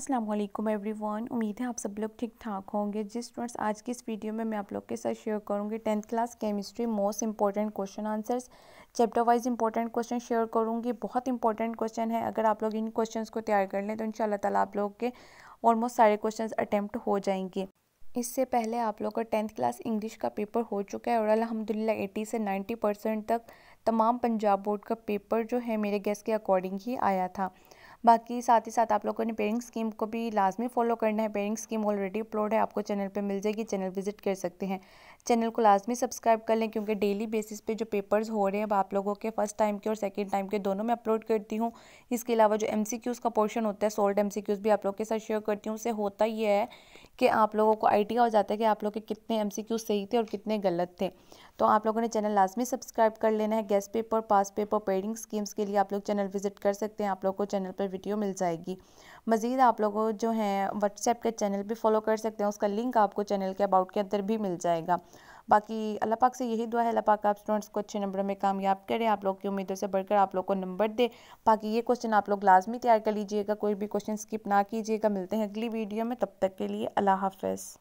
Aslam every one उम्मीद है आप सब लोग ठीक ठाक होंगे जिस स्टूडेंट्स आज की इस वीडियो में मैं आप लोग के साथ शेयर करूंगी tenth class chemistry most important question answers chapter wise important question share करूंगी बहुत इंपॉर्टेंट क्वेश्चन है अगर आप लोग इन क्वेश्चन को तैयार कर लें तो इन तला आप लोग के ऑलमोस्ट सारे क्वेश्चन अटैम्प्ट हो जाएंगे इससे पहले आप लोग का टेंथ क्लास इंग्लिश का पेपर हो चुका है और अलहमदिल्ला एटी से नाइन्टी परसेंट तक तमाम पंजाब बोर्ड का पेपर जो है मेरे गैस के अकॉर्डिंग ही आया था बाकी साथ ही साथ आप लोगों ने पेरिंग स्कीम को भी लाजमी फॉलो करना है पेरिंग स्कीम ऑलरेडी अपलोड है आपको चैनल पर मिल जाएगी चैनल विजिट कर सकते हैं चैनल को लाजमी सब्सक्राइब कर लें क्योंकि डेली बेसिस पे जो पेपर्स हो रहे हैं अब आप लोगों के फर्स्ट टाइम के और सेकेंड टाइम के दोनों में अपलोड करती हूँ इसके अलावा जो एम का पोर्शन होता है सोल्ड एम भी आप लोग के साथ शेयर करती हूँ उससे होता ही है कि आप लोगों को आइडिया हो जाता है कि आप लोग के कितने एम सही थे और कितने गलत थे तो आप लोगों ने चैनल लाजमी सब्सक्राइब कर लेना है गैस पेपर पास पेपर पेडिंग स्कीम्स के लिए आप लोग चैनल विजिट कर सकते हैं आप लोग को चैनल पर वीडियो मिल जाएगी मज़ीद आप लोगों जो हैं व्हाट्सएप के चैनल भी फॉलो कर सकते हैं उसका लिंक आपको चैनल के अबाउट के अंदर भी मिल जाएगा बाकी अल्लाह पाक से यही दुआ है अल्लाह पाक आप स्टूडेंट्स को अच्छे नंबरों में कामयाब करें आप लोग की उम्मीदों से बढ़कर आप लोग को नंबर दे बाकी ये क्वेश्चन आप लोग लाजमी तैयार कर लीजिएगा कोई भी क्वेश्चन स्किप ना कीजिएगा मिलते हैं अगली वीडियो में तब तक के लिए अल्लाह हाफ